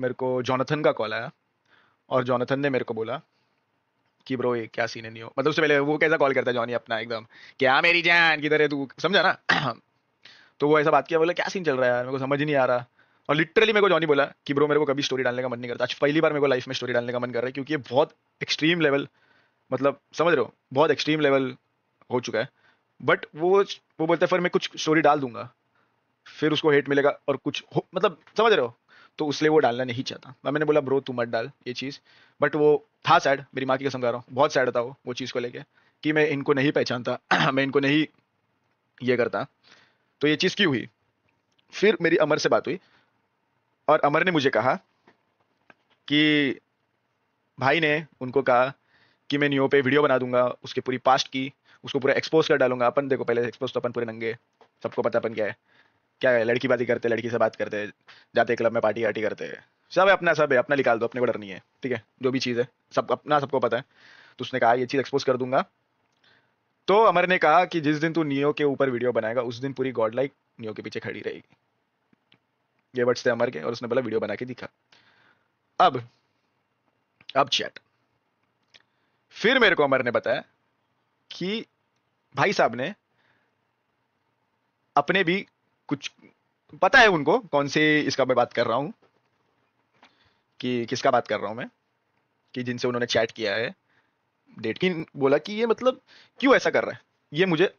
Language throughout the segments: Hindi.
मेरे को जॉनथन का कॉल आया और जॉनथन ने मेरे को बोला कि ब्रो ये क्या सीन है नहीं हो मतलब उससे पहले वो कैसा कॉल करता है जॉनी अपना एकदम क्या मेरी जान किधर है तू समझा ना तो वो ऐसा बात किया बोला क्या सीन चल रहा है यार मेरे को समझ नहीं आ रहा और लिटरली मेरे को जॉनी बोला कि ब्रो मेरे को कभी स्टोरी डालने का मन नहीं करता आज पहली बार मेरे को लाइफ में स्टोरी डालने का मन कर रहा है क्योंकि ये बहुत एक्सट्रीम लेवल मतलब समझ रहे हो बहुत एक्सट्रीम लेवल हो चुका है बट वो वो बोलते हैं फिर मैं कुछ स्टोरी डाल दूंगा फिर उसको हेट मिलेगा और कुछ हो मतलब समझ रहे हो तो उसलिए वो डालना नहीं चाहता मैं मैंने बोला ब्रो तू मत डाल ये चीज़ बट वो था सैड मेरी माँ की कसम खा रहा हूँ बहुत सैड था वो वो चीज़ को लेके कि मैं इनको नहीं पहचानता मैं इनको नहीं ये करता तो ये चीज़ क्यों हुई फिर मेरी अमर से बात हुई और अमर ने मुझे कहा कि भाई ने उनको कहा कि मैं न्यो पे वीडियो बना दूंगा उसके पूरी पास्ट की उसको पूरा एक्सपोज कर डालूंगा अपन देखो पहले एक्सपोज तो अपन पूरे नंगे सबको पता अपन क्या है क्या है लड़की बाती करते लड़की से बात करते जाते क्लब में पार्टी वार्टी करते सब है अपना सब है अपना निकाल दो अपने को डर नहीं है ठीक है जो भी चीज़ है सब अपना सबको पता है तो उसने कहा ये चीज़ एक्सपोज कर दूंगा तो अमर ने कहा कि जिस दिन तू नियो के ऊपर वीडियो बनाएगा उस दिन पूरी गॉड लाइक नियो के पीछे खड़ी रहेगी ये वर्ड्स थे अमर के और उसने बोला वीडियो बना के दिखा अब अब चैट फिर मेरे को अमर ने बताया कि भाई साहब ने अपने भी कुछ पता है उनको कौन से इसका मैं बात कर रहा हूँ कि किसका बात कर रहा हूँ मैं कि जिनसे उन्होंने चैट किया है डेटकिन बोला कि ये मतलब क्यों ऐसा कर रहा है ये मुझे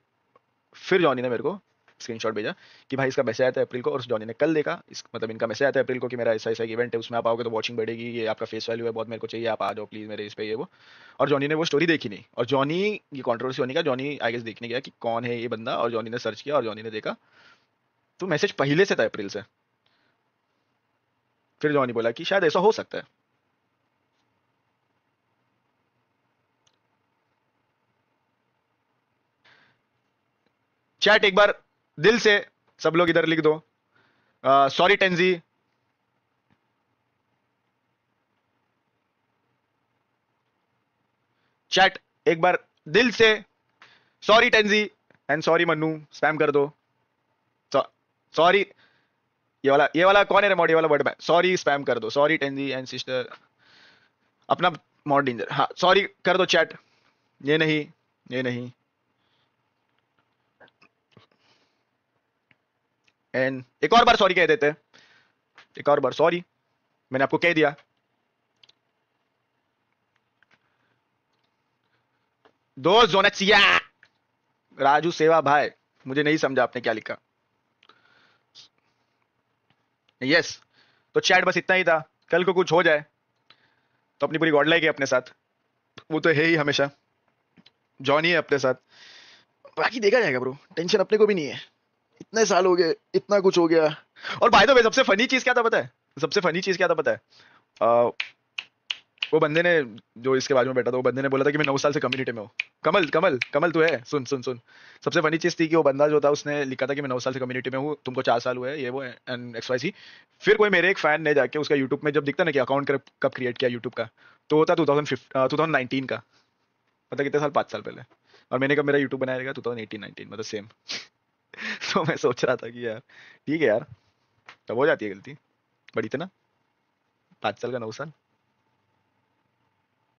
फिर जॉनी ने मेरे को स्क्रीनशॉट भेजा कि भाई इसका मैसेज आया था अप्रैल को और जॉनी ने कल देखा इस मतलब इनका मैसेज आया था अप्रैल को कि मेरा ऐसा ऐसा इवेंट है उसमें आप आओगे तो वॉचिंग बढ़ेगी ये आपका फेस वैल्यू है बहुत मेरे को चाहिए आप आ जाओ प्लीज़ मेरे इस पर ये वो और जॉनी ने वो स्टोरी देखी नहीं और जॉनी ये कॉन्ट्रोवर्सी होने का जॉनी आई गेस देखने गया कि कौन है ये बंदा और जॉनी ने सर्च किया और जॉनी ने देखा तो मैसेज पहले से था अप्रैल से फिर जॉनी बोला कि शायद ऐसा हो सकता है चैट एक बार दिल से सब लोग इधर लिख दो सॉरी टेंजी चैट एक बार दिल से सॉरी टेंजी एंड सॉरी मनु स्पैम कर दो सॉरी ये वाला ये वाला कौन है मॉड ये वाला वर्ड में सॉरी स्पैम कर दो सॉरी टेंजी एंड सिस्टर अपना मॉड डेंजर हाँ सॉरी कर दो चैट ये नहीं ये नहीं एंड एक और बार सॉरी कह देते एक और बार सॉरी मैंने आपको कह दिया दो जोनेक्सिया राजू सेवा भाई मुझे नहीं समझा आपने क्या लिखा यस तो चैट बस इतना ही था कल को कुछ हो जाए तो अपनी पूरी गॉड लाइक है अपने साथ वो तो है ही हमेशा जॉन ही है अपने साथ बाकी देखा जाएगा ब्रो टेंशन अपने को भी नहीं है इतने साल हो गए इतना कुछ हो गया और भाई तो भाई सबसे फनी चीज़ क्या था पता है सबसे फनी चीज़ क्या था पता है वो बंदे ने जो इसके बाजू में बैठा था वो बंदे ने बोला था कि मैं नौ साल से कम्युनिटी में हूँ कमल कमल कमल तू है सुन सुन सुन सबसे फनी चीज़ थी कि वो बंदा जो था उसने लिखा था कि मैं नौ साल से कम्युनिटी में हूँ तुमको चार साल हुए ये वो एंड एक्स वाई सी फिर कोई मेरे एक फैन ने जाके उसका यूट्यूब में जब दिखता ना कि अकाउंट कब क्रिएट किया यूट्यूब का तो वो था टू थाउजेंड का पता कितने साल पाँच साल पहले और मैंने कब मेरा यूट्यूब बनाया गया टू थाउजेंड एटीन नाइनटीन मतलब सेम तो मैं सोच रहा था कि यार ठीक है यार तब हो जाती है गलती बट इतना पाँच साल का नौ साल